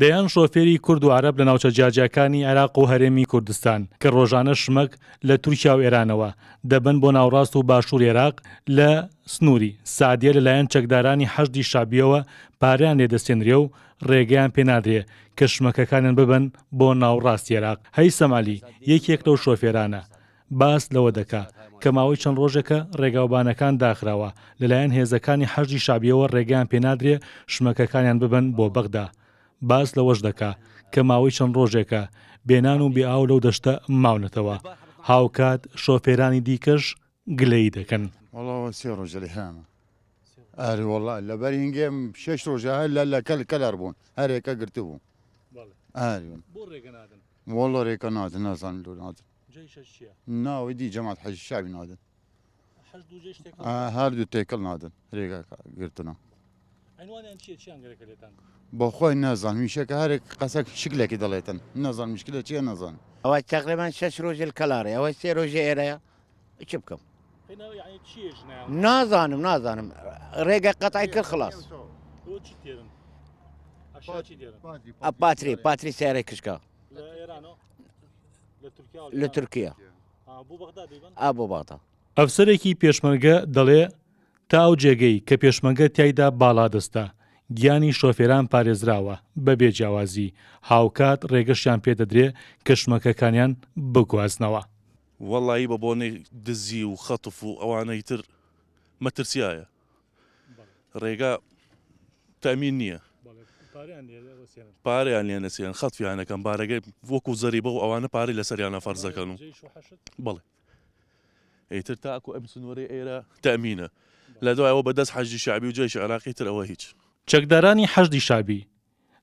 دەیان شۆفێری کورد و عرب لە ناوچە جاجەکانی عێراق و هەرێمی کوردستان کە ڕۆژانە شمەک لە تورکیا و ئێرانەوە دەبن بۆ ناوڕاست و باشوور عێراق لە سنووری سادیە لەلایەن چەکدارانی حەشدی شابیەوە پاریان لێدەستێنرێ و ڕێگەیان پێنادرێ کە شمەکەکانن ببن بۆ ناوڕاست عێراق هەی سەمالی یەکێک لەو شۆفێرانە باس لەوە دەکا کە ماوەی چەند ڕۆژێکە ڕێگاوبانەکان داخراوە لەلایەن هێزەکانی حەژی شابیەوە ڕێگەیان پێنادرێ شمەکەکانیان ببن بۆ بەغدا. باس لەوەش دەکا کە ماوەی چەند ڕۆژێکە بێنان و بێئاو لەو دەشتە ماونەتەوە هاوکات شۆفێرانی دیکەش گلەی دەکەن سێ ڕۆژە لەهانە ئەریوەڵە لە بەرینگەم شش ڕۆژە لە لە کەل کەلار بوون هەرێکە گرت بوو وەڵۆ ڕێکە نادن نازان لۆ نادن ناوەی دی جەمات حەج شاوی نادن هەردوو تێکەڵ نادن ڕێگە گرتنەوە ئەوانیان چیە چیان گەرەکە لێتان بەخۆی نازان میشەکە هەرێک قەسەک شکلێکی دەڵێتن نازان مشکلە چیە نازان ئەوە تەقریبان شش ڕۆژل کەلارێ ئەوە سێ ڕۆژێ ئێرەیە چی بکەم نازانم نازانم ڕێگە قەتای کرد خلاص پاتری پاتری سیارە کشکا لە تورکیا ئا بۆ باغدا ئەفسەرێکی پێشمەرگە دەڵێ تا ئەو جێگەی کە پێشمەگە تایدا باڵادەستە گیانی شۆفێران پارێزراوە بە بێجیاوازی هاوکات ڕێگەشیان پێدەدرێ کەشمەکەکانیان بگوازنەوە وەڵایی بە بۆنەی دزی و خەتف و ئەوانەی تر مەترسیایە ڕێگا تامین نییە پاریان لێ نەسییان خەتفیانەکەم بارەگەی وەکو زەری بە و ئەوانە پاری لە سەریانە فەرزەکەن و بڵێ ئیتر تاکو ئەم سنووری ئێرە تامینە لە دوایەوە بەدەست حەجی شعبی و جێش عراقی ترەوە هیچ چەکدارانی حەجدی شابی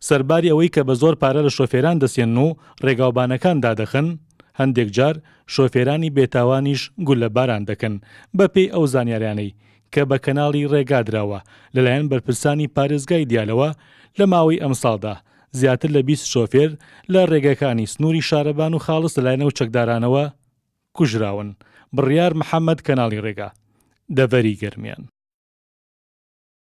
سەرباری ئەوەی کە بە زۆر پارە لە شۆفێران دەسێن و ڕێگاوبانەکان دادەخن هەندێک جار شۆفێرانی بێتاوانیش گول لە باران دەکەن بە پێی ئەو زانیاریانەی کە بە کەناڵی ڕێگادراوە لەلایەن بەرپرسانی پارێزگای دیالەوە لە ماوەی ئەمساڵدا زیاتر لە 20 شۆفێر لە ڕێگەکانی سنووری شارەبان و خاڵست لەلایەنە و چەکدارانەوە کوژراون بڕیار محەممەد کەناڵی ڕێگە دەڤەری گەرمیان